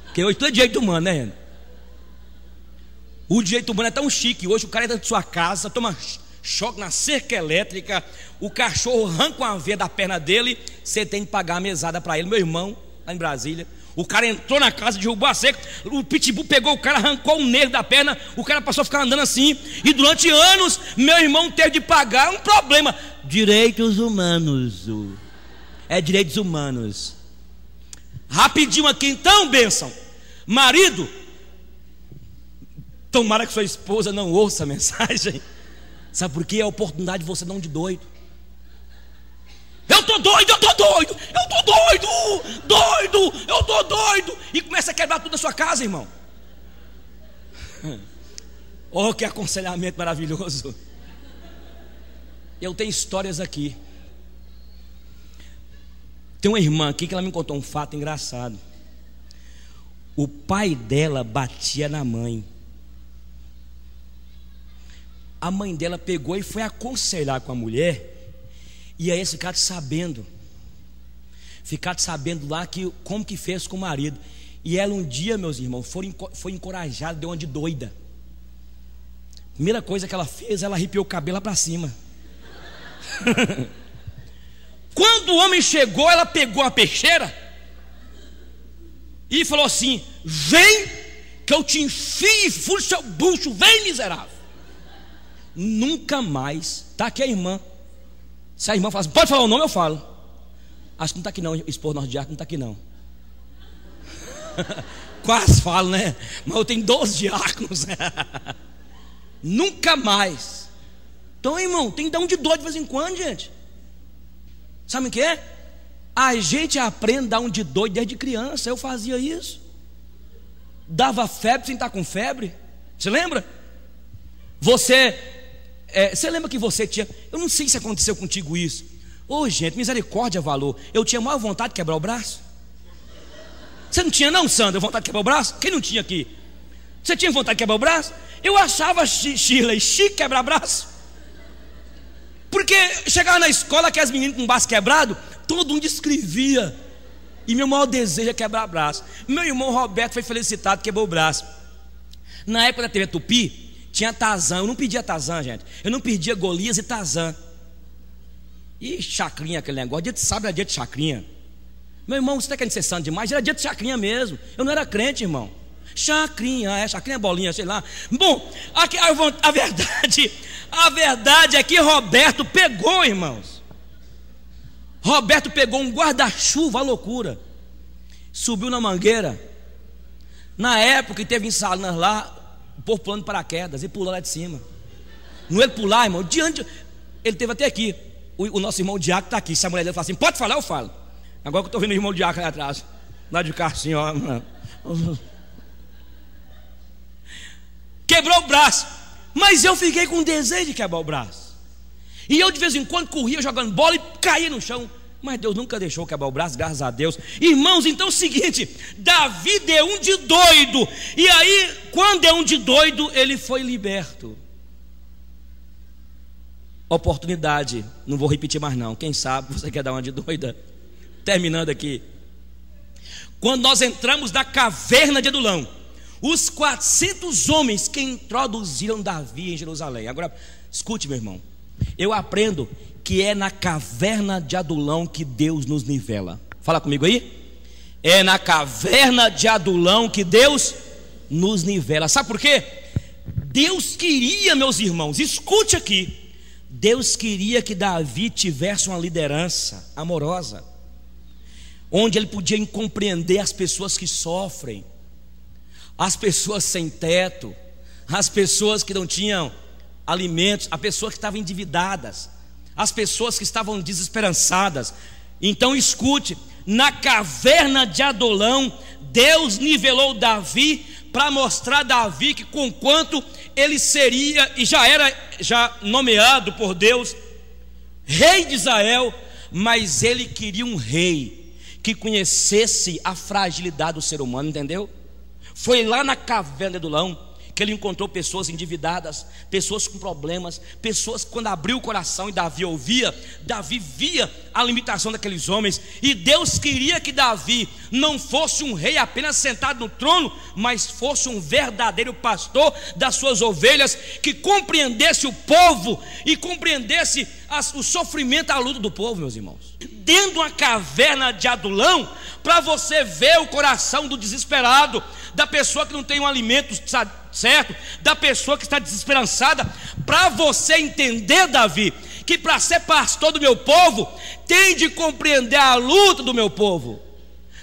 Porque hoje tudo é direito humano, né, Renan? O direito humano é tão chique. Hoje o cara entra na sua casa, toma choque na cerca elétrica, o cachorro arranca uma veia da perna dele, você tem que pagar a mesada para ele. Meu irmão, lá em Brasília, o cara entrou na casa, derrubou a cerca, o pitbull pegou o cara, arrancou o nervo da perna, o cara passou a ficar andando assim. E durante anos, meu irmão teve de pagar um problema. Direitos humanos. É direitos humanos. Rapidinho aqui então, bênção. Marido, tomara que sua esposa não ouça a mensagem. Sabe por que É a oportunidade de você não de doido. Eu tô doido, eu tô doido, eu tô doido, doido, eu tô doido. E começa a quebrar tudo na sua casa, irmão. Oh, que aconselhamento maravilhoso. Eu tenho histórias aqui. Tem uma irmã aqui que ela me contou um fato engraçado. O pai dela batia na mãe. A mãe dela pegou e foi aconselhar com a mulher. E aí eles ficaram sabendo. Ficaram sabendo lá que, como que fez com o marido. E ela um dia, meus irmãos, foi, foi encorajada, deu uma de doida. Primeira coisa que ela fez, ela arrepiou o cabelo para cima. Quando o homem chegou, ela pegou a peixeira e falou assim: Vem, que eu te enfio e furo seu bucho, vem, miserável. Nunca mais, tá aqui a irmã. Se a irmã fala assim, pode falar o nome, eu falo. Acho que não está aqui não, expor nosso diácono, não está aqui não. Quase falo, né? Mas eu tenho 12 diáconos. Nunca mais. Então, irmão, tem que dar um de doido de vez em quando, gente. Sabe o que é? A gente aprende a dar um de doido desde criança. Eu fazia isso. Dava febre sem estar tá com febre. Você lembra? Você. É, você lembra que você tinha. Eu não sei se aconteceu contigo isso. Ô, oh, gente, misericórdia, valor. Eu tinha maior vontade de quebrar o braço. Você não tinha, não, Sandra, vontade de quebrar o braço? Quem não tinha aqui? Você tinha vontade de quebrar o braço? Eu achava Shirley chique quebrar braço. Porque chegava na escola que as meninas com braço quebrado, todo mundo escrevia. E meu maior desejo é quebrar braço. Meu irmão Roberto foi felicitado, quebrou o braço. Na época da TV Tupi, tinha Tazan. Eu não pedia Tazan, gente. Eu não pedia Golias e Tazan. E chacrinha, aquele negócio. Dia de sábado era dia de chacrinha. Meu irmão, você está querendo ser santo demais? Era dia de chacrinha mesmo. Eu não era crente, irmão. Chacrinha, é, chacrinha é bolinha, sei lá. Bom, aqui, a, verdade, a verdade é que Roberto pegou, irmãos. Roberto pegou um guarda-chuva, loucura. Subiu na mangueira. Na época teve em Salinas lá, o povo pulando paraquedas e pulou lá de cima. Não é ele pular, irmão, diante. Ele teve até aqui. O, o nosso irmão Diaco está aqui. Se a mulher dele falar assim, pode falar, eu falo. Agora que eu estou vendo o irmão Diaco ali atrás. Lá de carro, assim, ó quebrou o braço. Mas eu fiquei com desejo de quebrar o braço. E eu de vez em quando corria jogando bola e caía no chão. Mas Deus nunca deixou quebrar o braço, graças a Deus. Irmãos, então é o seguinte: Davi deu um de doido. E aí, quando é um de doido, ele foi liberto. Oportunidade, não vou repetir mais não. Quem sabe você quer dar uma de doida? Terminando aqui. Quando nós entramos na caverna de Adulão, os 400 homens que introduziram Davi em Jerusalém. Agora, escute, meu irmão. Eu aprendo que é na caverna de Adulão que Deus nos nivela. Fala comigo aí. É na caverna de Adulão que Deus nos nivela. Sabe por quê? Deus queria, meus irmãos, escute aqui. Deus queria que Davi tivesse uma liderança amorosa, onde ele podia compreender as pessoas que sofrem, as pessoas sem teto, as pessoas que não tinham alimentos, as pessoas que estavam endividadas, as pessoas que estavam desesperançadas. Então escute, na caverna de Adolão, Deus nivelou Davi para mostrar a Davi que com quanto ele seria e já era já nomeado por Deus rei de Israel, mas ele queria um rei que conhecesse a fragilidade do ser humano, entendeu? Foi lá na caverna do Lão que ele encontrou pessoas endividadas, pessoas com problemas, pessoas que quando abriu o coração e Davi ouvia, Davi via a limitação daqueles homens, e Deus queria que Davi não fosse um rei apenas sentado no trono, mas fosse um verdadeiro pastor das suas ovelhas, que compreendesse o povo e compreendesse as, o sofrimento, a luta do povo, meus irmãos. Dentro de uma caverna de adulão, para você ver o coração do desesperado, da pessoa que não tem um alimento certo? Da pessoa que está desesperançada, para você entender, Davi, que para ser pastor do meu povo, tem de compreender a luta do meu povo.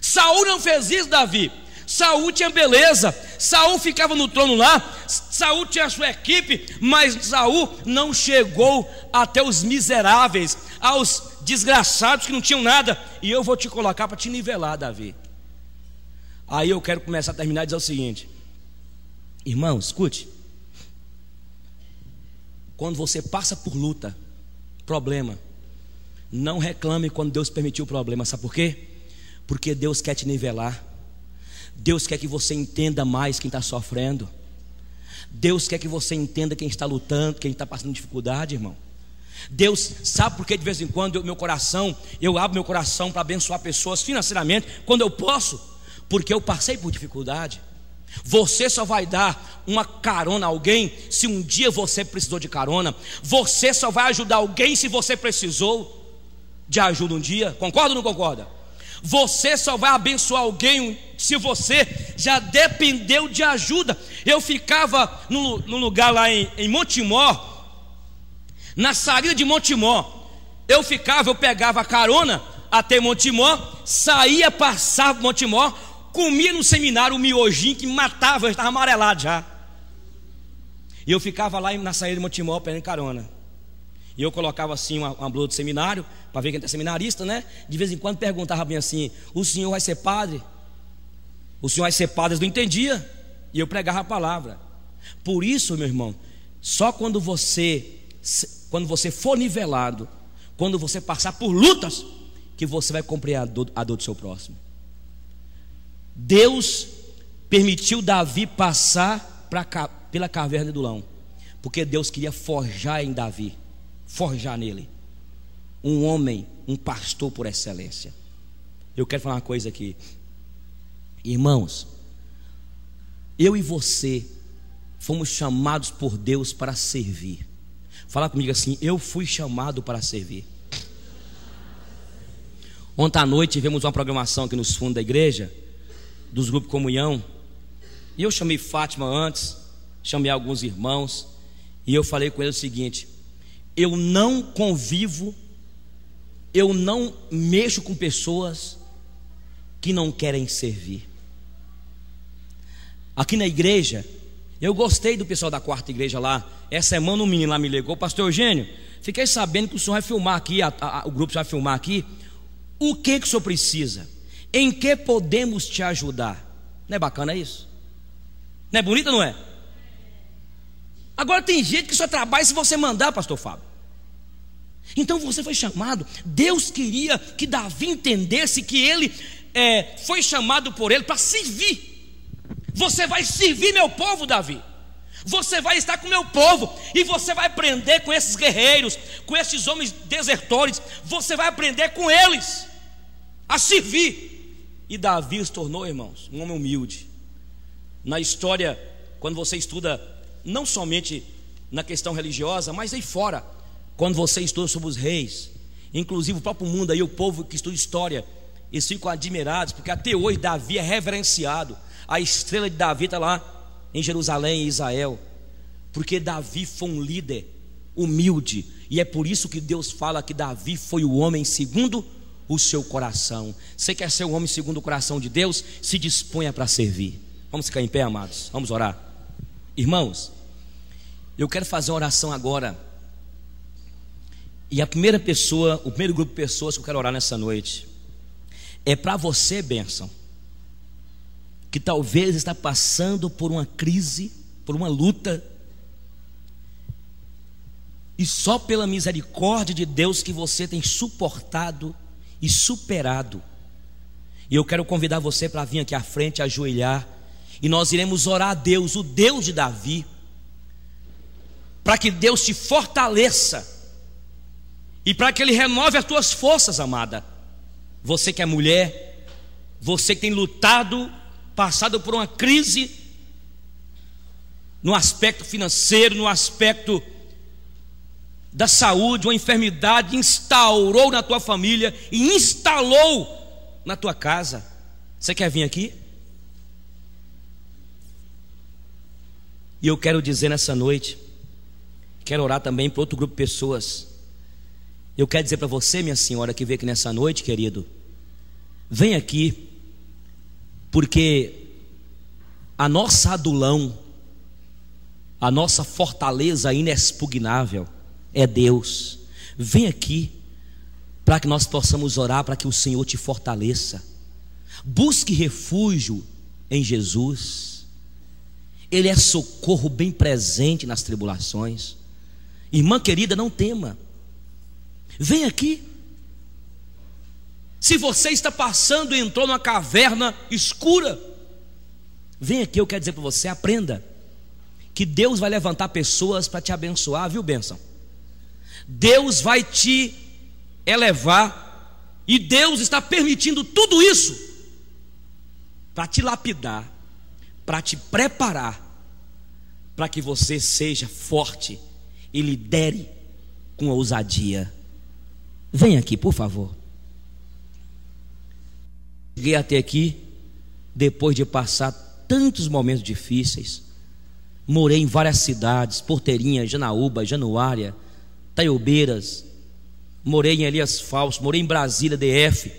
Saul não fez isso, Davi. Saul tinha beleza, Saul ficava no trono lá, Saul tinha a sua equipe, mas Saul não chegou até os miseráveis, aos desgraçados que não tinham nada. E eu vou te colocar para te nivelar, Davi. Aí eu quero começar a terminar e dizer o seguinte: Irmão, escute. Quando você passa por luta, problema, não reclame quando Deus permitiu o problema, sabe por quê? Porque Deus quer te nivelar. Deus quer que você entenda mais quem está sofrendo. Deus quer que você entenda quem está lutando, quem está passando dificuldade, irmão. Deus sabe porque de vez em quando eu, meu coração, eu abro meu coração para abençoar pessoas financeiramente quando eu posso, porque eu passei por dificuldade. Você só vai dar uma carona a alguém se um dia você precisou de carona. Você só vai ajudar alguém se você precisou de ajuda um dia. Concorda ou não concorda? Você só vai abençoar alguém se você já dependeu de ajuda. Eu ficava no, no lugar lá em, em na saída de Montimó. Eu ficava, eu pegava carona até Montimó, saía, passava Montimó, comia no seminário o miojinho que matava, eu estava amarelado já. E eu ficava lá na saída de Montimó, pegando carona. E eu colocava assim uma, uma blusa do seminário, para ver quem é seminarista, né? De vez em quando perguntava bem assim: o senhor vai ser padre? O senhor vai ser padre? Eu não entendia. E eu pregava a palavra. Por isso, meu irmão, só quando você, quando você for nivelado, quando você passar por lutas, que você vai compreender a dor, a dor do seu próximo. Deus permitiu Davi passar pra, pela caverna do lão, porque Deus queria forjar em Davi, forjar nele, um homem, um pastor por excelência. Eu quero falar uma coisa aqui, irmãos. Eu e você fomos chamados por Deus para servir. Fala comigo assim: eu fui chamado para servir. Ontem à noite tivemos uma programação aqui nos fundos da igreja dos grupos Comunhão, e eu chamei Fátima antes, chamei alguns irmãos, e eu falei com ele o seguinte: eu não convivo, eu não mexo com pessoas que não querem servir. Aqui na igreja, eu gostei do pessoal da quarta igreja lá. Essa semana um menino lá me ligou, pastor Eugênio, fiquei sabendo que o senhor vai filmar aqui, a, a, o grupo vai filmar aqui. O que, que o senhor precisa? Em que podemos te ajudar? Não é bacana isso? Não é bonito, não é? Agora tem gente que só trabalha se você mandar, pastor Fábio. Então você foi chamado. Deus queria que Davi entendesse que ele é, foi chamado por ele para servir. Você vai servir meu povo, Davi. Você vai estar com meu povo e você vai aprender com esses guerreiros, com esses homens desertores. Você vai aprender com eles a servir. E Davi se tornou, irmãos, um homem humilde. Na história, quando você estuda, não somente na questão religiosa, mas aí fora, quando você estuda sobre os reis, inclusive o próprio mundo aí, o povo que estuda história, eles ficam admirados, porque até hoje Davi é reverenciado. A estrela de Davi está lá em Jerusalém e Israel, porque Davi foi um líder humilde, e é por isso que Deus fala que Davi foi o homem segundo o seu coração. Você quer ser um homem segundo o coração de Deus? Se disponha para servir. Vamos ficar em pé, amados. Vamos orar. Irmãos, eu quero fazer uma oração agora. E a primeira pessoa, o primeiro grupo de pessoas que eu quero orar nessa noite, é para você, bênção, que talvez está passando por uma crise, por uma luta, e só pela misericórdia de Deus que você tem suportado e superado. E eu quero convidar você para vir aqui à frente, ajoelhar, e nós iremos orar a Deus, o Deus de Davi, para que Deus te fortaleça e para que Ele renove as tuas forças, amada. Você que é mulher, você que tem lutado, passado por uma crise, no aspecto financeiro, no aspecto da saúde, uma enfermidade, instaurou na tua família e instalou na tua casa. Você quer vir aqui? E eu quero dizer nessa noite, quero orar também para outro grupo de pessoas. Eu quero dizer para você, minha senhora, que veio aqui nessa noite, querido, vem aqui, porque a nossa adulão, a nossa fortaleza inexpugnável, é Deus. Vem aqui para que nós possamos orar para que o Senhor te fortaleça. Busque refúgio em Jesus. Ele é socorro bem presente nas tribulações. Irmã querida, não tema. Vem aqui. Se você está passando e entrou numa caverna escura, vem aqui, eu quero dizer para você, aprenda que Deus vai levantar pessoas para te abençoar, viu, bênção? Deus vai te elevar, e Deus está permitindo tudo isso para te lapidar, para te preparar, para que você seja forte e lidere com ousadia. Vem aqui, por favor. Cheguei até aqui depois de passar tantos momentos difíceis. Morei em várias cidades, Porteirinha, Janaúba, Januária, Taiobeiras, morei em Elias Falso, morei em Brasília, DF.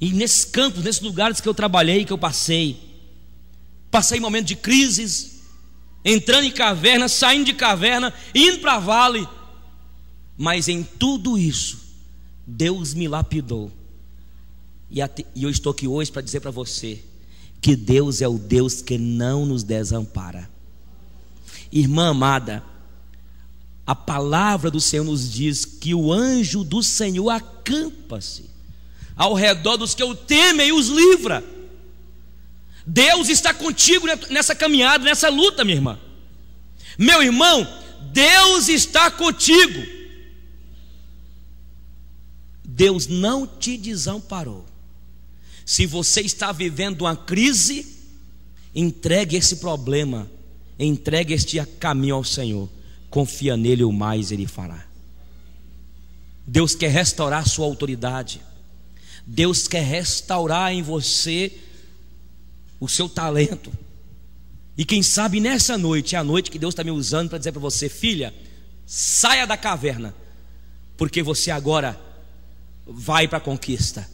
E nesses campos, nesses lugares que eu trabalhei, que eu passei, passei momentos de crises, entrando em caverna, saindo de caverna, indo para vale. Mas em tudo isso, Deus me lapidou. E, até, e eu estou aqui hoje para dizer para você que Deus é o Deus que não nos desampara. Irmã amada, a palavra do Senhor nos diz que o anjo do Senhor acampa-se ao redor dos que o temem e os livra. Deus está contigo nessa caminhada, nessa luta, minha irmã. Meu irmão, Deus está contigo. Deus não te desamparou. Se você está vivendo uma crise, entregue esse problema, entregue este caminho ao Senhor confia nele, o mais ele fará. Deus quer restaurar sua autoridade. Deus quer restaurar em você o seu talento. E quem sabe nessa noite é a noite que Deus está me usando para dizer para você, filha, saia da caverna, porque você agora vai para a conquista.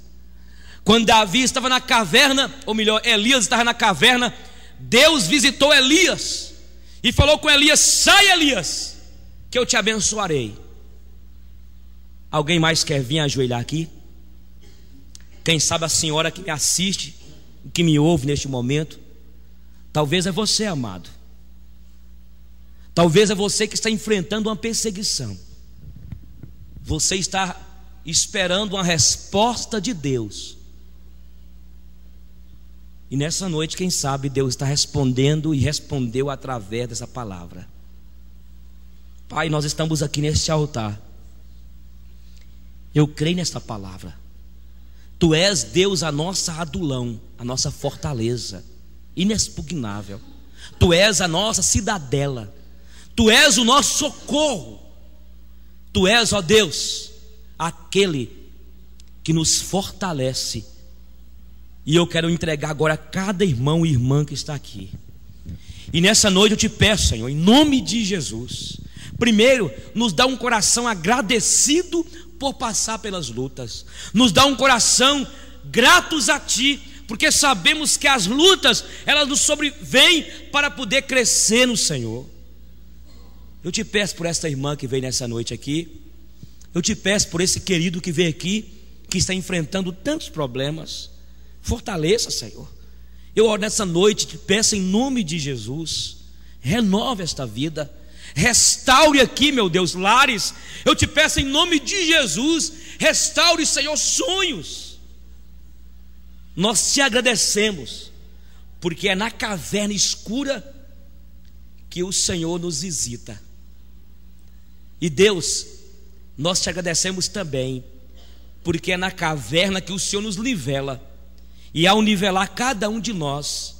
Quando Davi estava na caverna, ou melhor, Elias estava na caverna, Deus visitou Elias e falou com Elias: Sai, Elias, que eu te abençoarei. Alguém mais quer vir ajoelhar aqui? Quem sabe a senhora que me assiste, que me ouve neste momento, talvez é você, amado. Talvez é você que está enfrentando uma perseguição. Você está esperando uma resposta de Deus e nessa noite, quem sabe, Deus está respondendo e respondeu através dessa palavra. Pai, nós estamos aqui neste altar. Eu creio nesta palavra. Tu és Deus, a nossa adulão, a nossa fortaleza, inexpugnável. Tu és a nossa cidadela. Tu és o nosso socorro. Tu és, ó Deus, aquele que nos fortalece e eu quero entregar agora a cada irmão e irmã que está aqui. E nessa noite eu te peço, Senhor, em nome de Jesus, primeiro, nos dá um coração agradecido por passar pelas lutas, nos dá um coração gratos a Ti, porque sabemos que as lutas, elas nos sobrevêm para poder crescer no Senhor. Eu te peço por esta irmã que veio nessa noite aqui, eu te peço por esse querido que veio aqui, que está enfrentando tantos problemas. Fortaleça, Senhor. Eu oro nessa noite, te peço em nome de Jesus, renova esta vida, restaure aqui, meu Deus, lares. Eu te peço em nome de Jesus, restaure, Senhor, sonhos. Nós te agradecemos, porque é na caverna escura que o Senhor nos visita. E Deus, nós te agradecemos também, porque é na caverna que o Senhor nos livela e ao nivelar cada um de nós,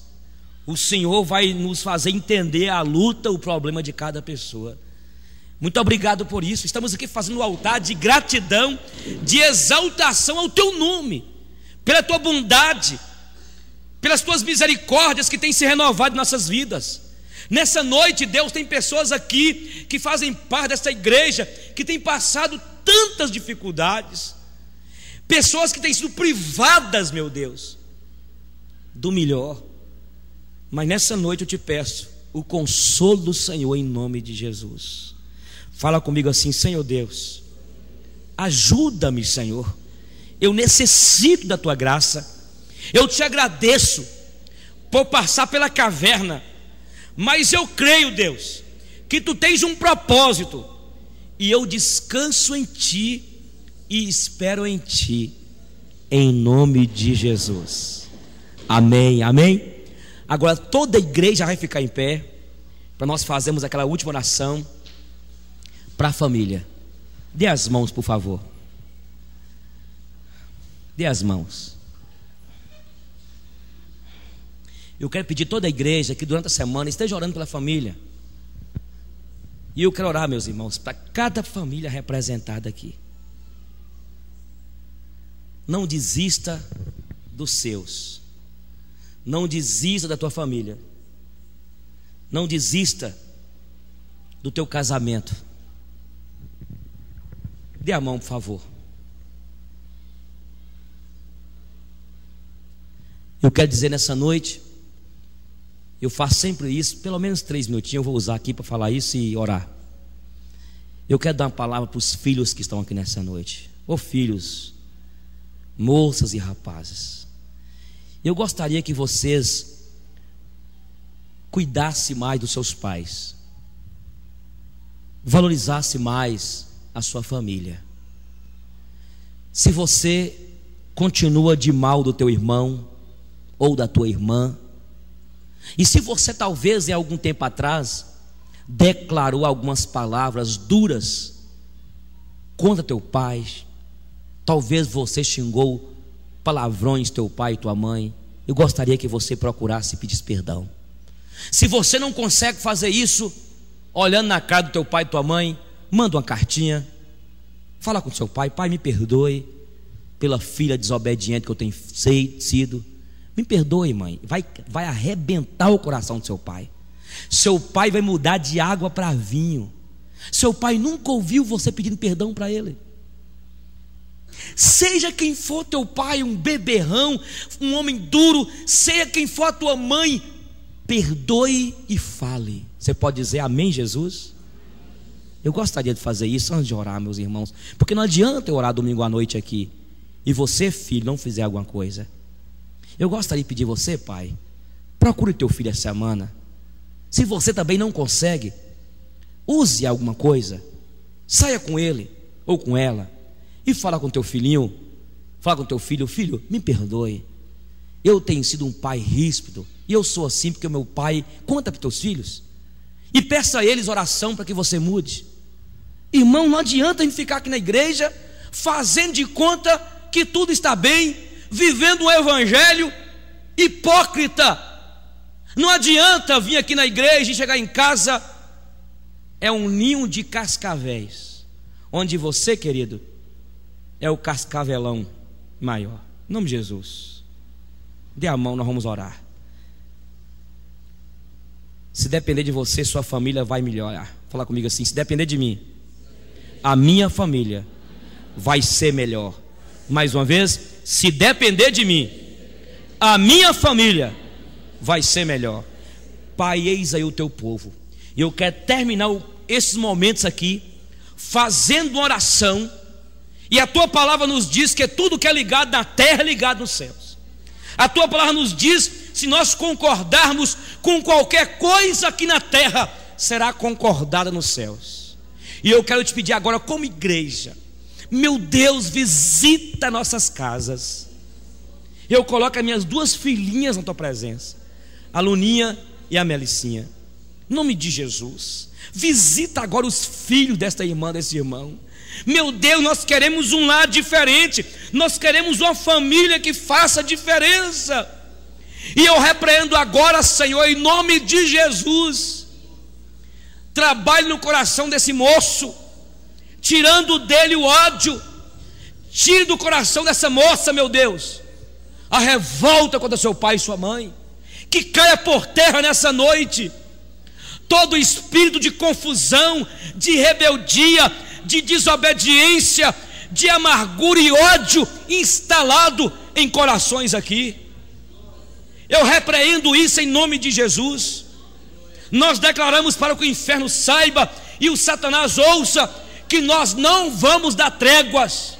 o Senhor vai nos fazer entender a luta, o problema de cada pessoa. Muito obrigado por isso. Estamos aqui fazendo um altar de gratidão, de exaltação ao teu nome, pela tua bondade, pelas tuas misericórdias que têm se renovado em nossas vidas. Nessa noite, Deus, tem pessoas aqui que fazem parte dessa igreja, que têm passado tantas dificuldades, pessoas que têm sido privadas, meu Deus, do melhor. Mas nessa noite eu te peço o consolo do Senhor em nome de Jesus. Fala comigo assim, Senhor Deus, ajuda-me, Senhor. Eu necessito da tua graça. Eu te agradeço por passar pela caverna, mas eu creio, Deus, que tu tens um propósito e eu descanso em ti e espero em ti, em nome de Jesus. Amém, amém. Agora toda a igreja vai ficar em pé para nós fazermos aquela última oração para a família. Dê as mãos, por favor. Dê as mãos. Eu quero pedir toda a igreja que durante a semana esteja orando pela família. E eu quero orar, meus irmãos, para cada família representada aqui. Não desista dos seus. Não desista da tua família. Não desista do teu casamento. Dê a mão, por favor. Eu quero dizer nessa noite, eu faço sempre isso, pelo menos três minutinhos eu vou usar aqui para falar isso e orar. Eu quero dar uma palavra para os filhos que estão aqui nessa noite. Ô filhos, moças e rapazes. Eu gostaria que vocês cuidassem mais dos seus pais, valorizassem mais a sua família. Se você continua de mal do teu irmão ou da tua irmã, e se você talvez em é algum tempo atrás declarou algumas palavras duras contra teu pai, talvez você xingou palavrões teu pai e tua mãe, eu gostaria que você procurasse e pedisse perdão. Se você não consegue fazer isso, olhando na cara do teu pai e tua mãe, manda uma cartinha. Fala com seu pai, pai, me perdoe pela filha desobediente que eu tenho sido. Me perdoe, mãe. Vai, vai arrebentar o coração do seu pai. Seu pai vai mudar de água para vinho. Seu pai nunca ouviu você pedindo perdão para ele. Seja quem for teu pai, um beberrão, um homem duro, seja quem for a tua mãe, perdoe e fale. Você pode dizer amém, Jesus? Eu gostaria de fazer isso antes de orar, meus irmãos, porque não adianta eu orar domingo à noite aqui e você, filho, não fizer alguma coisa. Eu gostaria de pedir você, pai, procure teu filho essa semana. Se você também não consegue, use alguma coisa, saia com ele ou com ela e fala com teu filhinho, fala com teu filho, filho, me perdoe. Eu tenho sido um pai ríspido, e eu sou assim porque o meu pai conta para teus filhos. E peça a eles oração para que você mude. Irmão, não adianta a gente ficar aqui na igreja fazendo de conta que tudo está bem, vivendo um evangelho hipócrita. Não adianta vir aqui na igreja e chegar em casa é um ninho de cascavéis, onde você, querido, é o cascavelão maior. Em nome de Jesus. Dê a mão, nós vamos orar. Se depender de você, sua família vai melhorar. Fala comigo assim: se depender de mim, a minha família vai ser melhor. Mais uma vez, se depender de mim, a minha família vai ser melhor. Pai, eis aí o teu povo. E eu quero terminar esses momentos aqui fazendo oração e a tua palavra nos diz que tudo que é ligado na terra é ligado nos céus. A tua palavra nos diz: se nós concordarmos com qualquer coisa aqui na terra, será concordada nos céus. E eu quero te pedir agora, como igreja, meu Deus, visita nossas casas. Eu coloco as minhas duas filhinhas na tua presença, a Luninha e a Melicinha. Em nome de Jesus, visita agora os filhos desta irmã, desse irmão. Meu Deus, nós queremos um lar diferente, nós queremos uma família que faça diferença. E eu repreendo agora, Senhor, em nome de Jesus. Trabalhe no coração desse moço, tirando dele o ódio, tire do coração dessa moça, meu Deus, a revolta contra seu pai e sua mãe. Que caia por terra nessa noite todo espírito de confusão, de rebeldia, de desobediência, de amargura e ódio instalado em corações aqui. Eu repreendo isso em nome de Jesus. Nós declaramos para que o inferno saiba e o Satanás ouça que nós não vamos dar tréguas.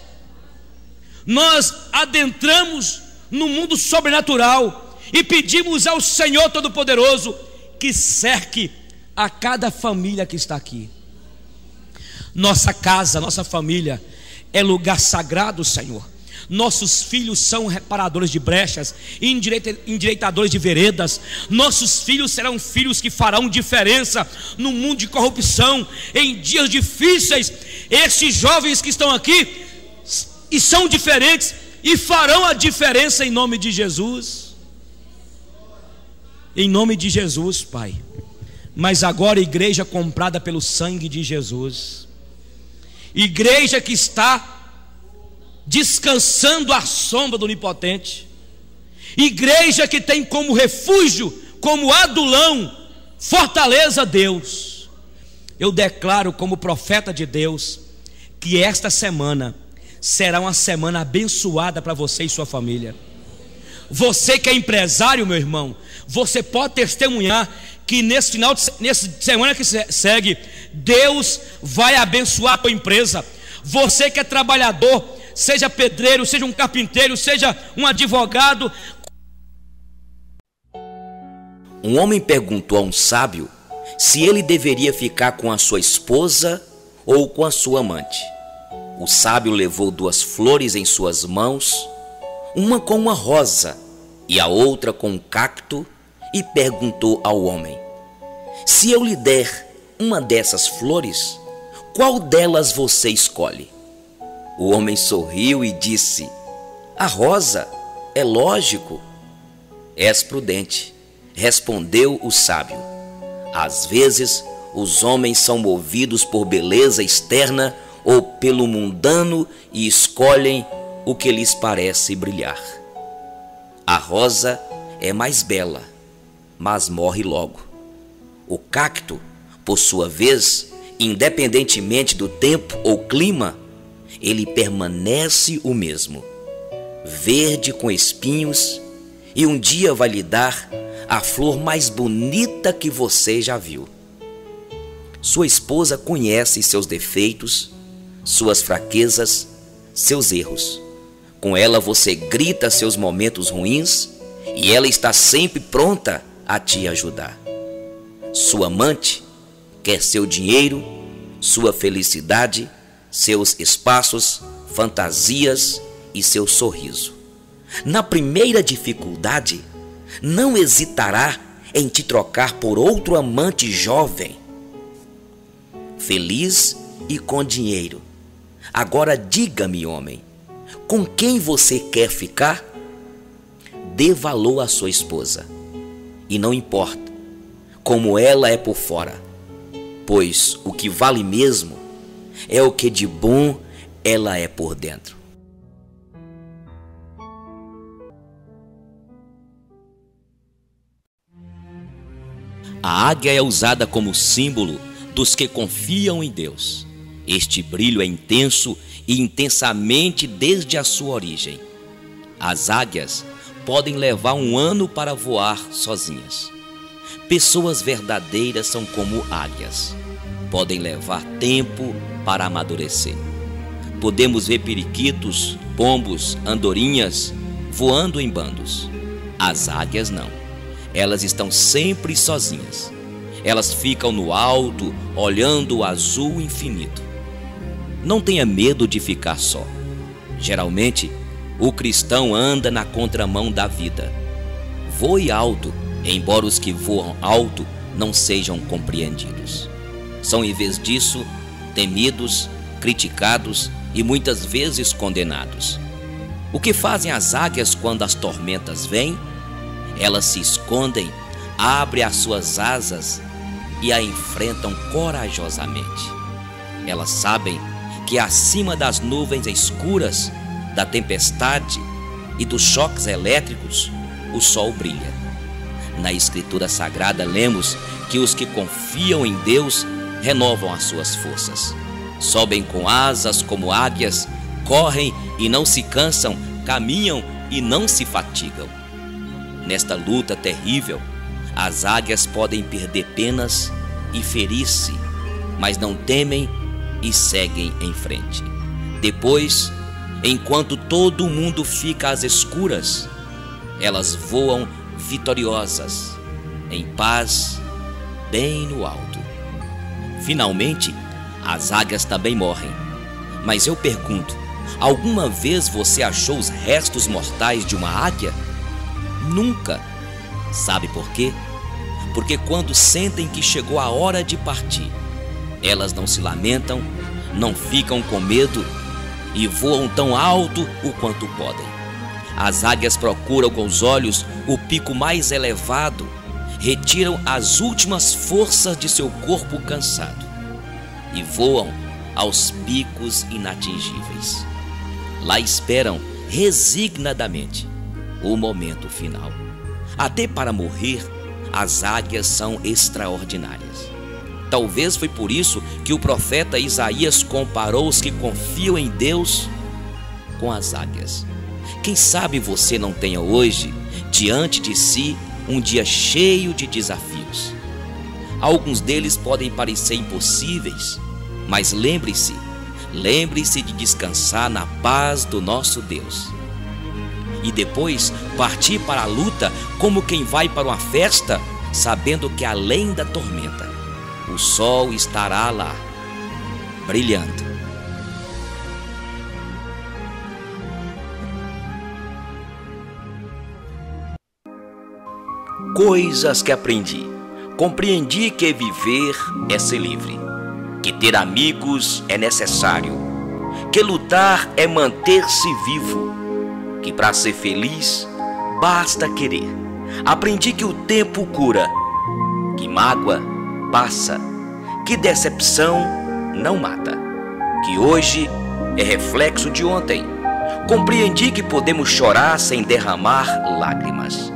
Nós adentramos no mundo sobrenatural e pedimos ao Senhor Todo-Poderoso que cerque a cada família que está aqui. Nossa casa, nossa família é lugar sagrado, Senhor. Nossos filhos são reparadores de brechas, endireitadores de veredas. Nossos filhos serão filhos que farão diferença no mundo de corrupção, em dias difíceis. Estes jovens que estão aqui e são diferentes e farão a diferença em nome de Jesus. Em nome de Jesus, Pai. Mas agora, igreja comprada pelo sangue de Jesus Igreja que está descansando à sombra do Onipotente. Igreja que tem como refúgio, como adulão, fortaleza Deus. Eu declaro como profeta de Deus que esta semana será uma semana abençoada para você e sua família. Você que é empresário, meu irmão, você pode testemunhar que nesse final de, nesse semana que segue, Deus vai abençoar a tua empresa. Você que é trabalhador, seja pedreiro, seja um carpinteiro, seja um advogado. Um homem perguntou a um sábio se ele deveria ficar com a sua esposa ou com a sua amante. O sábio levou duas flores em suas mãos, uma com uma rosa e a outra com um cacto, e perguntou ao homem: Se eu lhe der uma dessas flores, qual delas você escolhe? O homem sorriu e disse: A rosa, é lógico. És prudente, respondeu o sábio. Às vezes, os homens são movidos por beleza externa ou pelo mundano e escolhem o que lhes parece brilhar. A rosa é mais bela, mas morre logo. O cacto por sua vez, independentemente do tempo ou clima, ele permanece o mesmo, verde com espinhos, e um dia vai lhe dar a flor mais bonita que você já viu. Sua esposa conhece seus defeitos, suas fraquezas, seus erros. Com ela você grita seus momentos ruins e ela está sempre pronta a te ajudar. Sua amante quer seu dinheiro, sua felicidade, seus espaços, fantasias e seu sorriso. Na primeira dificuldade, não hesitará em te trocar por outro amante jovem, feliz e com dinheiro. Agora diga-me, homem, com quem você quer ficar? Dê valor à sua esposa. E não importa como ela é por fora, pois o que vale mesmo é o que de bom ela é por dentro. A águia é usada como símbolo dos que confiam em Deus. Este brilho é intenso e intensamente desde a sua origem. As águias podem levar um ano para voar sozinhas. Pessoas verdadeiras são como águias podem levar tempo para amadurecer. Podemos ver periquitos, pombos, andorinhas voando em bandos. As águias não. Elas estão sempre sozinhas. Elas ficam no alto, olhando o azul infinito. Não tenha medo de ficar só. Geralmente, o cristão anda na contramão da vida. Voe alto, embora os que voam alto não sejam compreendidos. São, em vez disso, temidos, criticados e muitas vezes condenados. O que fazem as águias quando as tormentas vêm? Elas se escondem, abrem as suas asas e a enfrentam corajosamente. Elas sabem que acima das nuvens escuras, da tempestade e dos choques elétricos, o sol brilha. Na Escritura Sagrada lemos que os que confiam em Deus renovam as suas forças. Sobem com asas como águias, correm e não se cansam, caminham e não se fatigam. Nesta luta terrível, as águias podem perder penas e ferir-se, mas não temem e seguem em frente. Depois, enquanto todo mundo fica às escuras, elas voam vitoriosas, em paz, bem no alto. Finalmente, as águias também morrem. Mas eu pergunto: alguma vez você achou os restos mortais de uma águia? Nunca. Sabe por quê? Porque quando sentem que chegou a hora de partir, elas não se lamentam, não ficam com medo e voam tão alto o quanto podem. As águias procuram com os olhos o pico mais elevado retiram as últimas forças de seu corpo cansado e voam aos picos inatingíveis. Lá esperam resignadamente o momento final. Até para morrer, as águias são extraordinárias. Talvez foi por isso que o profeta Isaías comparou os que confiam em Deus com as águias. Quem sabe você não tenha hoje diante de si um dia cheio de desafios. Alguns deles podem parecer impossíveis, mas lembre-se, lembre-se de descansar na paz do nosso Deus. E depois partir para a luta como quem vai para uma festa, sabendo que além da tormenta, o sol estará lá, brilhando Coisas que aprendi. Compreendi que viver é ser livre, que ter amigos é necessário, que lutar é manter-se vivo, que para ser feliz basta querer. Aprendi que o tempo cura, que mágoa passa, que decepção não mata, que hoje é reflexo de ontem. Compreendi que podemos chorar sem derramar lágrimas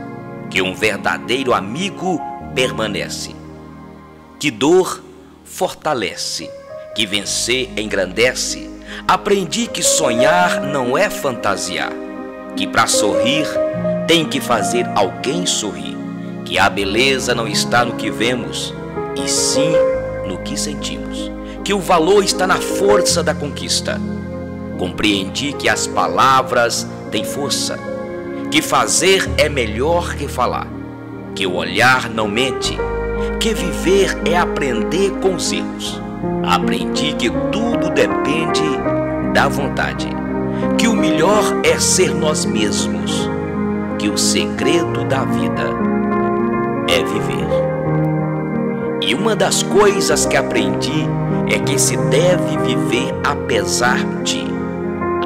que um verdadeiro amigo permanece, que dor fortalece, que vencer engrandece. Aprendi que sonhar não é fantasiar, que para sorrir tem que fazer alguém sorrir, que a beleza não está no que vemos, e sim no que sentimos, que o valor está na força da conquista. Compreendi que as palavras têm força que fazer é melhor que falar, que o olhar não mente, que viver é aprender com os erros. Aprendi que tudo depende da vontade, que o melhor é ser nós mesmos, que o segredo da vida é viver. E uma das coisas que aprendi é que se deve viver apesar de,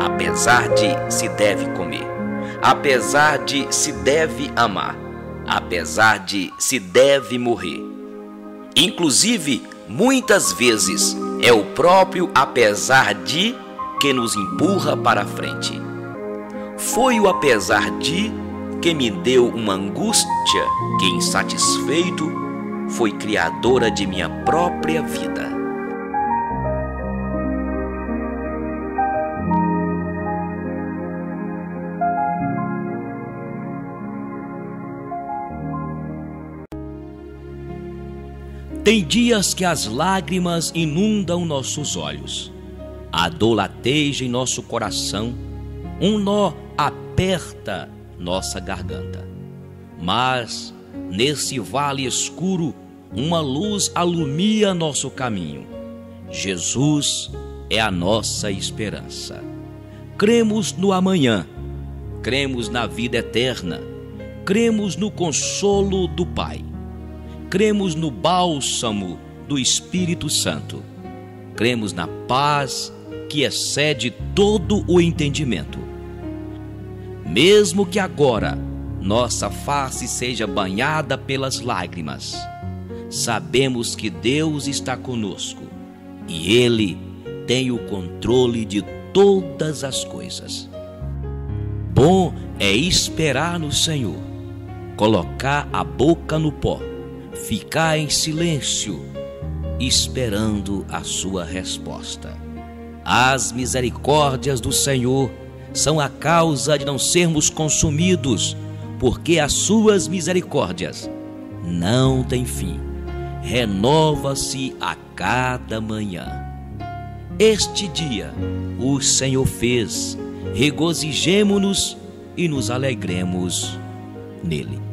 apesar de se deve comer apesar de se deve amar, apesar de se deve morrer. Inclusive, muitas vezes é o próprio apesar de que nos empurra para frente. Foi o apesar de que me deu uma angústia que, insatisfeito, foi criadora de minha própria vida. Tem dias que as lágrimas inundam nossos olhos, a dor lateja em nosso coração, um nó aperta nossa garganta. Mas, nesse vale escuro, uma luz alumia nosso caminho. Jesus é a nossa esperança. Cremos no amanhã, cremos na vida eterna, cremos no consolo do Pai cremos no bálsamo do Espírito Santo, cremos na paz que excede todo o entendimento. Mesmo que agora nossa face seja banhada pelas lágrimas, sabemos que Deus está conosco e Ele tem o controle de todas as coisas. Bom é esperar no Senhor, colocar a boca no pó ficar em silêncio, esperando a sua resposta. As misericórdias do Senhor são a causa de não sermos consumidos, porque as suas misericórdias não têm fim. Renova-se a cada manhã. Este dia o Senhor fez, regozijemo-nos e nos alegremos nele.